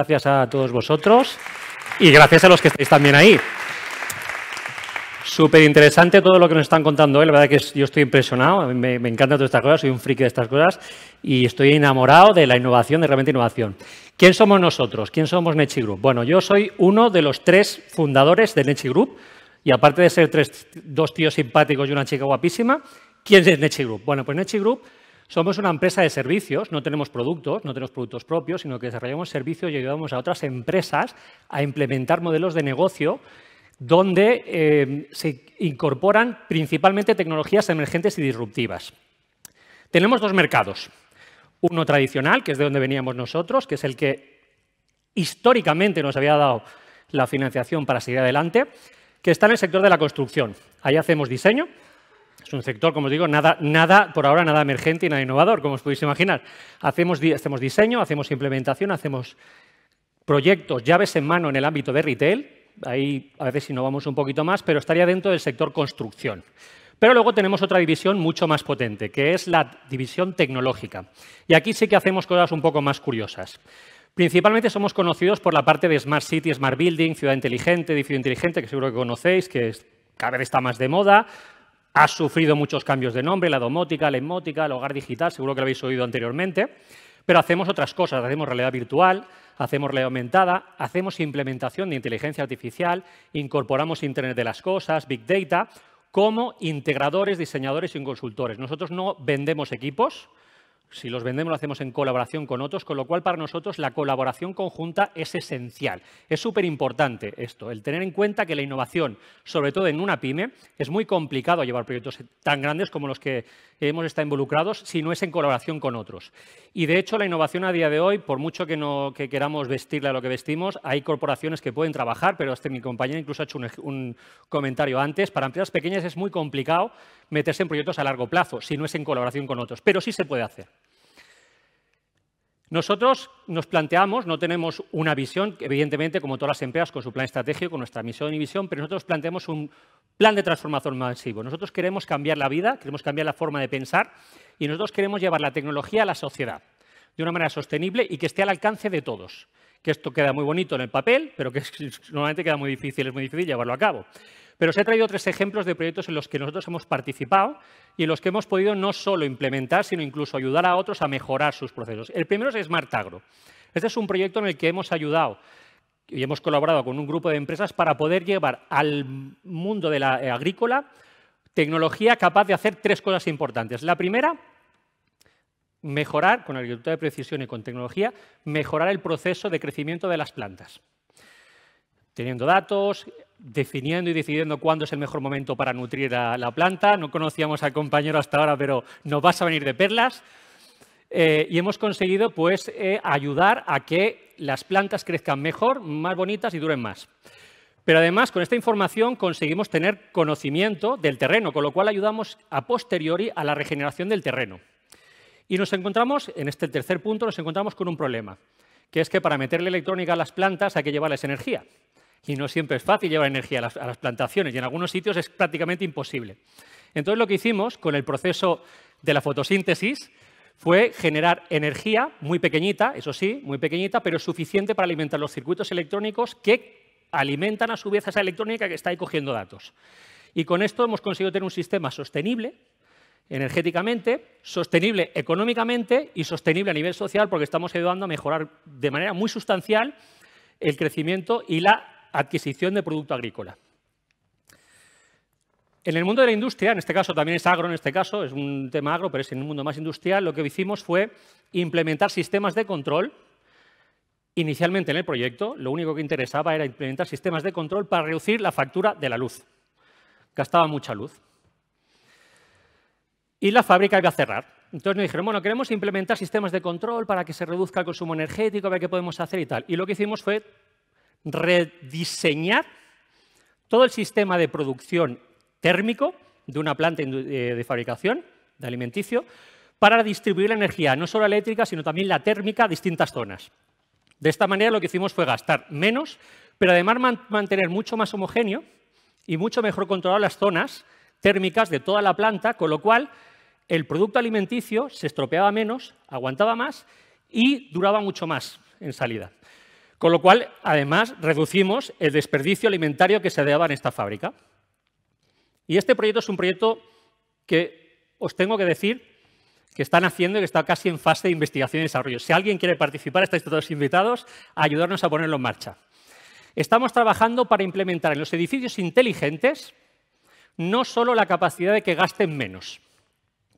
Gracias a todos vosotros y gracias a los que estáis también ahí. Súper interesante todo lo que nos están contando hoy. ¿eh? La verdad que yo estoy impresionado. Me, me encantan todas estas cosas. Soy un friki de estas cosas y estoy enamorado de la innovación, de realmente innovación. ¿Quién somos nosotros? ¿Quién somos Nechi Group? Bueno, yo soy uno de los tres fundadores de Nechi Group. Y aparte de ser tres, dos tíos simpáticos y una chica guapísima, ¿quién es Nechi Group? Bueno, pues Nechi Group somos una empresa de servicios, no tenemos productos, no tenemos productos propios, sino que desarrollamos servicios y ayudamos a otras empresas a implementar modelos de negocio donde eh, se incorporan principalmente tecnologías emergentes y disruptivas. Tenemos dos mercados. Uno tradicional, que es de donde veníamos nosotros, que es el que históricamente nos había dado la financiación para seguir adelante, que está en el sector de la construcción. Ahí hacemos diseño, es un sector, como os digo, nada, nada, por ahora nada emergente y nada innovador, como os podéis imaginar. Hacemos, hacemos diseño, hacemos implementación, hacemos proyectos, llaves en mano en el ámbito de retail. Ahí a veces innovamos un poquito más, pero estaría dentro del sector construcción. Pero luego tenemos otra división mucho más potente, que es la división tecnológica. Y aquí sí que hacemos cosas un poco más curiosas. Principalmente somos conocidos por la parte de Smart City, Smart Building, Ciudad Inteligente, Edificio Inteligente, que seguro que conocéis, que cada vez está más de moda. Ha sufrido muchos cambios de nombre, la domótica, la emótica, el hogar digital, seguro que lo habéis oído anteriormente, pero hacemos otras cosas, hacemos realidad virtual, hacemos realidad aumentada, hacemos implementación de inteligencia artificial, incorporamos Internet de las Cosas, Big Data, como integradores, diseñadores y consultores. Nosotros no vendemos equipos, si los vendemos, lo hacemos en colaboración con otros, con lo cual para nosotros la colaboración conjunta es esencial. Es súper importante esto, el tener en cuenta que la innovación, sobre todo en una pyme, es muy complicado llevar proyectos tan grandes como los que hemos estado involucrados, si no es en colaboración con otros. Y de hecho, la innovación a día de hoy, por mucho que, no, que queramos vestirla a lo que vestimos, hay corporaciones que pueden trabajar, pero hasta mi compañera incluso ha hecho un, un comentario antes, para empresas pequeñas es muy complicado meterse en proyectos a largo plazo, si no es en colaboración con otros, pero sí se puede hacer. Nosotros nos planteamos, no tenemos una visión, evidentemente, como todas las empresas, con su plan estratégico, con nuestra misión y visión, pero nosotros planteamos un plan de transformación masivo. Nosotros queremos cambiar la vida, queremos cambiar la forma de pensar y nosotros queremos llevar la tecnología a la sociedad de una manera sostenible y que esté al alcance de todos. Que esto queda muy bonito en el papel, pero que normalmente queda muy difícil, es muy difícil llevarlo a cabo. Pero os he traído tres ejemplos de proyectos en los que nosotros hemos participado y en los que hemos podido no solo implementar, sino incluso ayudar a otros a mejorar sus procesos. El primero es Smart Agro. Este es un proyecto en el que hemos ayudado y hemos colaborado con un grupo de empresas para poder llevar al mundo de la eh, agrícola tecnología capaz de hacer tres cosas importantes. La primera, mejorar, con agricultura de precisión y con tecnología, mejorar el proceso de crecimiento de las plantas. Teniendo datos, definiendo y decidiendo cuándo es el mejor momento para nutrir a la planta. No conocíamos al compañero hasta ahora, pero nos vas a venir de perlas. Eh, y hemos conseguido pues, eh, ayudar a que las plantas crezcan mejor, más bonitas y duren más. Pero además, con esta información conseguimos tener conocimiento del terreno, con lo cual ayudamos a posteriori a la regeneración del terreno. Y nos encontramos, en este tercer punto, nos encontramos con un problema, que es que para meterle electrónica a las plantas hay que llevarles energía y no siempre es fácil llevar energía a las, plantaciones y en algunos sitios es prácticamente imposible. Entonces lo que hicimos con el proceso de la fotosíntesis fue generar energía muy pequeñita, eso sí, muy pequeñita, pero suficiente para alimentar los circuitos electrónicos que alimentan a su vez esa electrónica que está ahí cogiendo datos. Y con esto hemos conseguido tener un sistema sostenible energéticamente, sostenible económicamente y sostenible a nivel social porque estamos ayudando a mejorar de manera muy sustancial el crecimiento y la adquisición de producto agrícola. En el mundo de la industria, en este caso también es agro, en este caso es un tema agro, pero es en un mundo más industrial, lo que hicimos fue implementar sistemas de control. Inicialmente en el proyecto, lo único que interesaba era implementar sistemas de control para reducir la factura de la luz. Gastaba mucha luz. Y la fábrica iba a cerrar. Entonces nos dijeron, bueno, queremos implementar sistemas de control para que se reduzca el consumo energético, a ver qué podemos hacer y tal. Y lo que hicimos fue rediseñar todo el sistema de producción térmico de una planta eh, de fabricación de alimenticio para distribuir la energía, no solo eléctrica, sino también la térmica a distintas zonas. De esta manera lo que hicimos fue gastar menos, pero además mantener mucho más homogéneo y mucho mejor controlar las zonas térmicas de toda la planta, con lo cual el producto alimenticio se estropeaba menos, aguantaba más y duraba mucho más en salida. Con lo cual, además, reducimos el desperdicio alimentario que se daba en esta fábrica. Y este proyecto es un proyecto que os tengo que decir que están haciendo y que está casi en fase de investigación y desarrollo. Si alguien quiere participar, estáis todos invitados a ayudarnos a ponerlo en marcha. Estamos trabajando para implementar en los edificios inteligentes no solo la capacidad de que gasten menos,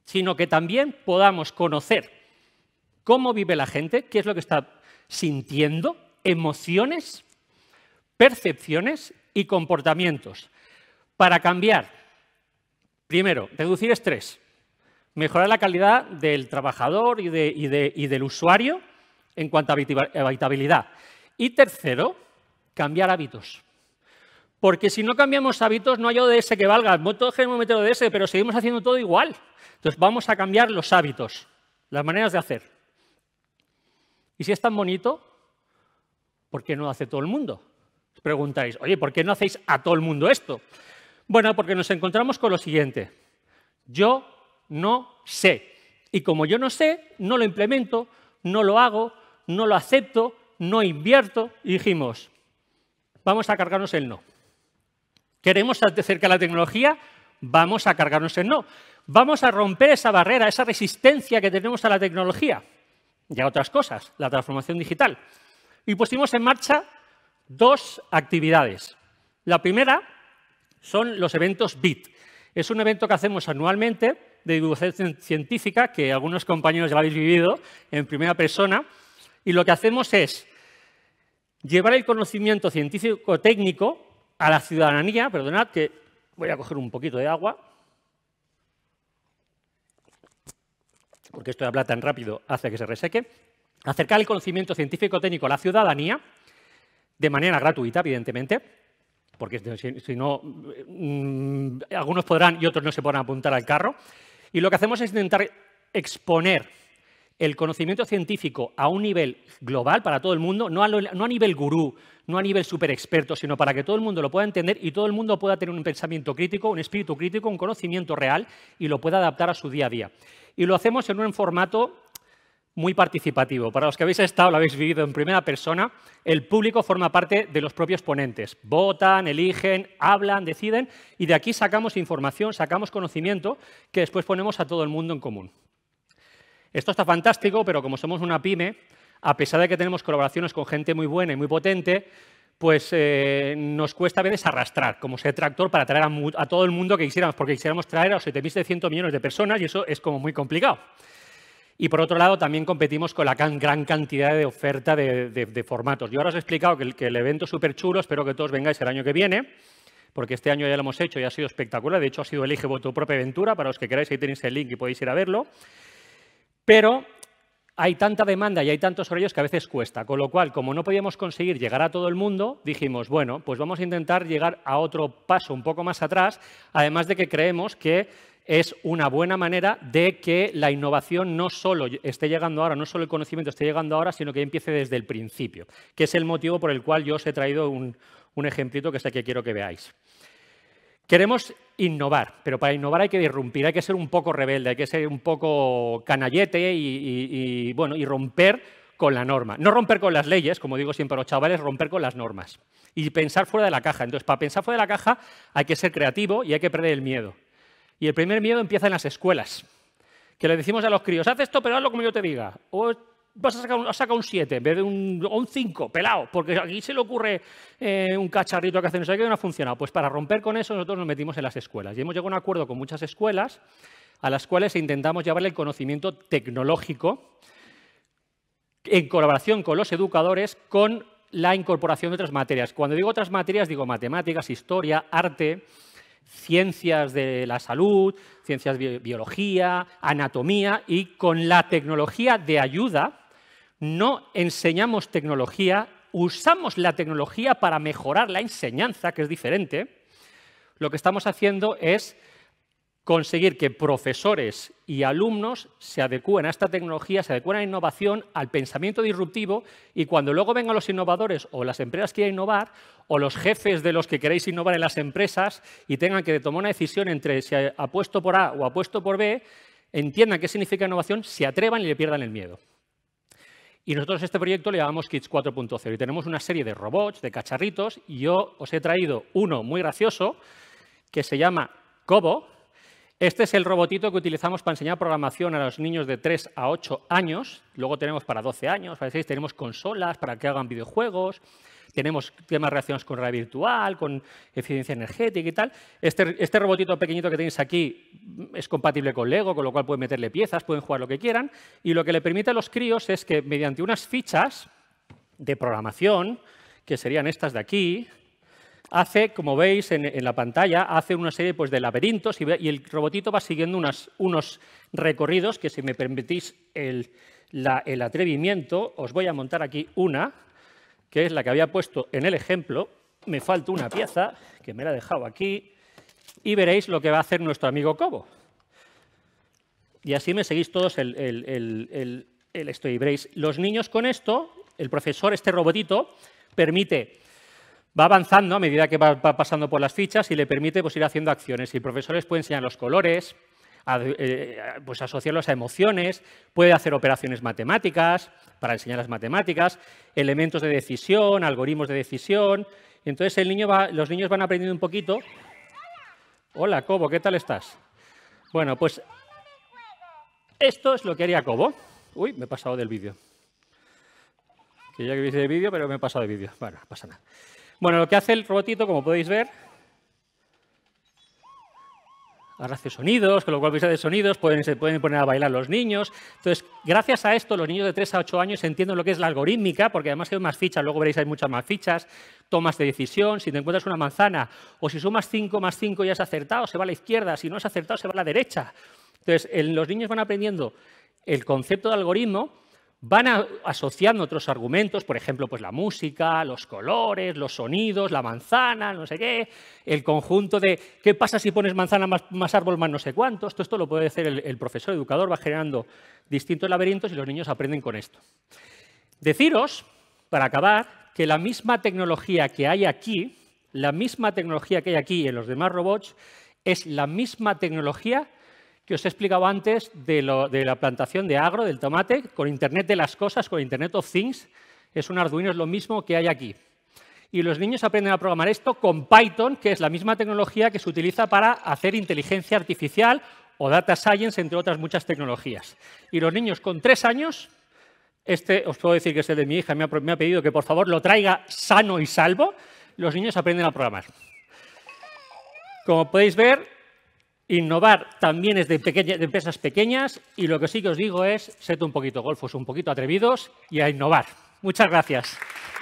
sino que también podamos conocer cómo vive la gente, qué es lo que está sintiendo emociones, percepciones y comportamientos para cambiar, primero, reducir estrés, mejorar la calidad del trabajador y, del usuario en cuanto a habitabilidad. Y tercero, cambiar hábitos. Porque si no cambiamos hábitos, no hay ODS que valga. Todos queremos meter ODS, pero seguimos haciendo todo igual. Entonces vamos a cambiar los hábitos, las maneras de hacer. Y si es tan bonito, ¿por qué no hace todo el mundo? Os preguntáis, oye, ¿por qué no hacéis a todo el mundo esto? Bueno, porque nos encontramos con lo siguiente. Yo no sé. Y como yo no sé, no lo implemento, no lo hago, no lo acepto, no invierto. Y dijimos, vamos a cargarnos el no. Queremos acercar la tecnología, vamos a cargarnos el no. Vamos a romper esa barrera, esa resistencia que tenemos a la tecnología y a otras cosas, la transformación digital y pusimos en marcha dos actividades. La primera son los eventos BIT. Es un evento que hacemos anualmente de divulgación científica, que algunos compañeros ya habéis vivido en primera persona, y lo que hacemos es llevar el conocimiento científico-técnico a la ciudadanía, perdonad que voy a coger un poquito de agua, porque esto de hablar tan rápido hace que se reseque, acercar el conocimiento científico-técnico a la ciudadanía, de manera gratuita, evidentemente, porque si, no, mm, algunos podrán y otros no se podrán apuntar al carro. Y lo que hacemos es intentar exponer el conocimiento científico a un nivel global para todo el mundo, no a, no a nivel gurú, no a nivel super experto, sino para que todo el mundo lo pueda entender y todo el mundo pueda tener un pensamiento crítico, un espíritu crítico, un conocimiento real y lo pueda adaptar a su día a día. Y lo hacemos en un formato muy participativo. Para los que habéis estado, lo habéis vivido en primera persona, el público forma parte de los propios ponentes. Votan, eligen, hablan, deciden y de aquí sacamos información, sacamos conocimiento que después ponemos a todo el mundo en común. Esto está fantástico, pero como somos una pyme, a pesar de que tenemos colaboraciones con gente muy buena y muy potente, pues eh, nos cuesta a veces arrastrar, como ser tractor, para traer a, a todo el mundo que quisiéramos, porque quisiéramos traer a los 7.700 millones de personas y eso es como muy complicado. Y por otro lado, también competimos con la gran cantidad de oferta de, formatos. Yo ahora os he explicado que el, evento es súper chulo, espero que todos vengáis el año que viene, porque este año ya lo hemos hecho y ha sido espectacular. De hecho, ha sido Elige tu propia aventura. Para los que queráis, ahí tenéis el link y podéis ir a verlo. Pero hay tanta demanda y hay tantos horarios que a veces cuesta. Con lo cual, como no podíamos conseguir llegar a todo el mundo, dijimos, bueno, pues vamos a intentar llegar a otro paso un poco más atrás, además de que creemos que es una buena manera de que la innovación no solo esté llegando ahora, no solo el conocimiento esté llegando ahora, sino que empiece desde el principio, que es el motivo por el cual yo os he traído un, ejemplito que es el que quiero que veáis. Queremos innovar, pero para innovar hay que irrumpir, hay que ser un poco rebelde, hay que ser un poco canallete y, bueno, y romper con la norma. No romper con las leyes, como digo siempre a los chavales, romper con las normas. Y pensar fuera de la caja. Entonces, para pensar fuera de la caja hay que ser creativo y hay que perder el miedo. Y el primer miedo empieza en las escuelas, que le decimos a los críos, haz esto, pero hazlo como yo te diga. O vas a sacar un, saca un 7 o un, 5, pelado, porque aquí se le ocurre eh, un cacharrito que hace, no sé qué, no ha funcionado. Pues para romper con eso nosotros nos metimos en las escuelas. Y hemos llegado a un acuerdo con muchas escuelas a las cuales intentamos llevar el conocimiento tecnológico en colaboración con los educadores con la incorporación de otras materias. Cuando digo otras materias, digo matemáticas, historia, arte, ciencias de la salud, ciencias de biología, anatomía y con la tecnología de ayuda no enseñamos tecnología, usamos la tecnología para mejorar la enseñanza, que es diferente. Lo que estamos haciendo es conseguir que profesores y alumnos se adecúen a esta tecnología, se adecúen a la innovación, al pensamiento disruptivo y cuando luego vengan los innovadores o las empresas que quieran innovar o los jefes de los que queréis innovar en las empresas y tengan que tomar una decisión entre si apuesto por A o apuesto por B, entiendan qué significa innovación, se atrevan y le pierdan el miedo. Y nosotros este proyecto le llamamos Kids 4.0 y tenemos una serie de robots, de cacharritos y yo os he traído uno muy gracioso que se llama Cobo, este es el robotito que utilizamos para enseñar programación a los niños de 3 a 8 años. Luego tenemos para 12 años, para 6, tenemos consolas para que hagan videojuegos. Tenemos temas relacionados con realidad virtual, con eficiencia energética y tal. Este, este robotito pequeñito que tenéis aquí es compatible con Lego, con lo cual pueden meterle piezas, pueden jugar lo que quieran. Y lo que le permite a los críos es que mediante unas fichas de programación, que serían estas de aquí, hace, como veis en, la pantalla, hace una serie pues, de laberintos y, el robotito va siguiendo unos recorridos que, si me permitís el, atrevimiento, os voy a montar aquí una, que es la que había puesto en el ejemplo. Me falta una pieza, que me la he dejado aquí, y veréis lo que va a hacer nuestro amigo Cobo. Y así me seguís todos el, y veréis. Los niños con esto, el profesor, este robotito, permite va avanzando a medida que va, pasando por las fichas y le permite pues, ir haciendo acciones. Y el profesor puede enseñar los colores, eh, pues, asociarlos a emociones, puede hacer operaciones matemáticas para enseñar las matemáticas, elementos de decisión, algoritmos de decisión. Entonces el niño los niños van aprendiendo un poquito. Hola, Cobo, ¿qué tal estás? Bueno, pues esto es lo que haría Cobo. Uy, me he pasado del vídeo. Quería que viese el vídeo, pero me he pasado de vídeo. Bueno, pasa nada. Bueno, lo que hace el robotito, como podéis ver, ahora hace sonidos, con lo cual de sonidos, pueden, se pueden poner a bailar los niños. Entonces, gracias a esto, los niños de 3 a 8 años entienden lo que es la algorítmica, porque además hay más fichas, luego veréis hay muchas más fichas, tomas de decisión, si te encuentras una manzana, o si sumas 5 más 5 ya has acertado, se va a la izquierda, si no has acertado, se va a la derecha. Entonces, los niños van aprendiendo el concepto de algoritmo van asociando otros argumentos, por ejemplo, pues la música, los colores, los sonidos, la manzana, no sé qué, el conjunto de qué pasa si pones manzana más, árbol más no sé cuánto. Esto, esto lo puede hacer el, profesor educador, va generando distintos laberintos y los niños aprenden con esto. Deciros, para acabar, que la misma tecnología que hay aquí, la misma tecnología que hay aquí en los demás robots, es la misma tecnología os he explicado antes de, la plantación de agro, del tomate, con Internet de las cosas, con Internet of Things. Es un Arduino, es lo mismo que hay aquí. Y los niños aprenden a programar esto con Python, que es la misma tecnología que se utiliza para hacer inteligencia artificial o data science, entre otras muchas tecnologías. Y los niños con tres años, este os puedo decir que es este de mi hija, me ha pedido que por favor lo traiga sano y salvo, los niños aprenden a programar. Como podéis ver, Innovar también es de, empresas pequeñas y lo que sí que os digo es, sed un poquito golfos, un poquito atrevidos y a innovar. Muchas gracias.